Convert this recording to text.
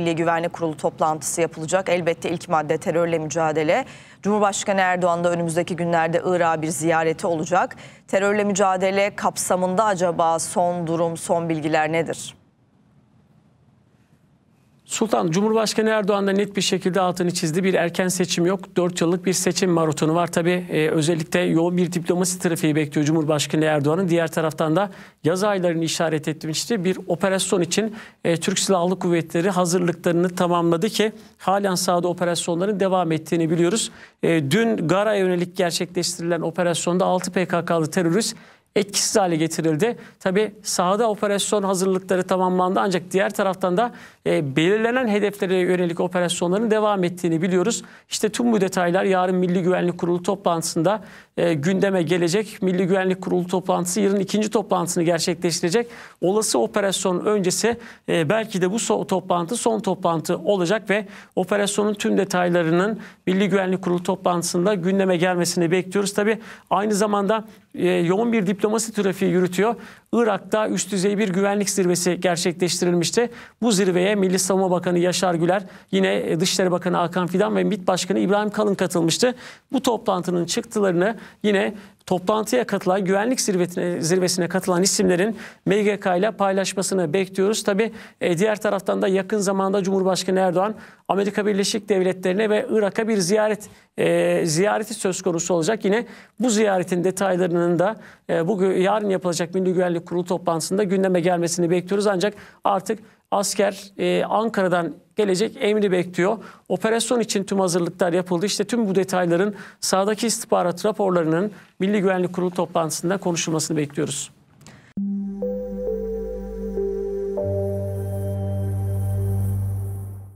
Milli Güvenlik Kurulu toplantısı yapılacak. Elbette ilk madde terörle mücadele. Cumhurbaşkanı Erdoğan da önümüzdeki günlerde Irak'a bir ziyareti olacak. Terörle mücadele kapsamında acaba son durum, son bilgiler nedir? Sultan Cumhurbaşkanı Erdoğan da net bir şekilde altını çizdi. Bir erken seçim yok. 4 yıllık bir seçim maratonu var. Tabi e, özellikle yoğun bir diplomasi trafiği bekliyor Cumhurbaşkanı Erdoğan'ın. Diğer taraftan da yaz aylarını işaret etmişti. Bir operasyon için e, Türk Silahlı Kuvvetleri hazırlıklarını tamamladı ki halen sahada operasyonların devam ettiğini biliyoruz. E, dün Gara yönelik gerçekleştirilen operasyonda 6 PKK'lı terörist etkisiz hale getirildi. Tabi sahada operasyon hazırlıkları tamamlandı ancak diğer taraftan da e, belirlenen hedeflere yönelik operasyonların devam ettiğini biliyoruz. İşte tüm bu detaylar yarın Milli Güvenlik Kurulu toplantısında e, gündeme gelecek. Milli Güvenlik Kurulu toplantısı yarın ikinci toplantısını gerçekleştirecek. Olası operasyon öncesi e, belki de bu so toplantı son toplantı olacak ve operasyonun tüm detaylarının Milli Güvenlik Kurulu toplantısında gündeme gelmesini bekliyoruz. Tabi aynı zamanda e, yoğun bir diplomasi trafiği yürütüyor. Irak'ta üst düzey bir güvenlik zirvesi gerçekleştirilmişti. Bu zirveye Milli Savunma Bakanı Yaşar Güler, yine e, Dışişleri Bakanı Hakan Fidan ve MİT Başkanı İbrahim Kalın katılmıştı. Bu toplantının çıktılarını yine toplantıya katılan, güvenlik zirvetine, zirvesine katılan isimlerin MGK ile paylaşmasını bekliyoruz. Tabi e, diğer taraftan da yakın zamanda Cumhurbaşkanı Erdoğan Amerika Birleşik Devletleri'ne ve Irak'a bir ziyaret e, ziyareti söz konusu olacak. Yine bu ziyaretin detaylarının da e, bugün yarın yapılacak Milli Güvenlik Kurulu toplantısında gündeme gelmesini bekliyoruz. Ancak artık asker e, Ankara'dan gelecek emri bekliyor. Operasyon için tüm hazırlıklar yapıldı. İşte tüm bu detayların sağdaki istihbarat raporlarının Milli Güvenlik Kurulu toplantısında konuşulmasını bekliyoruz.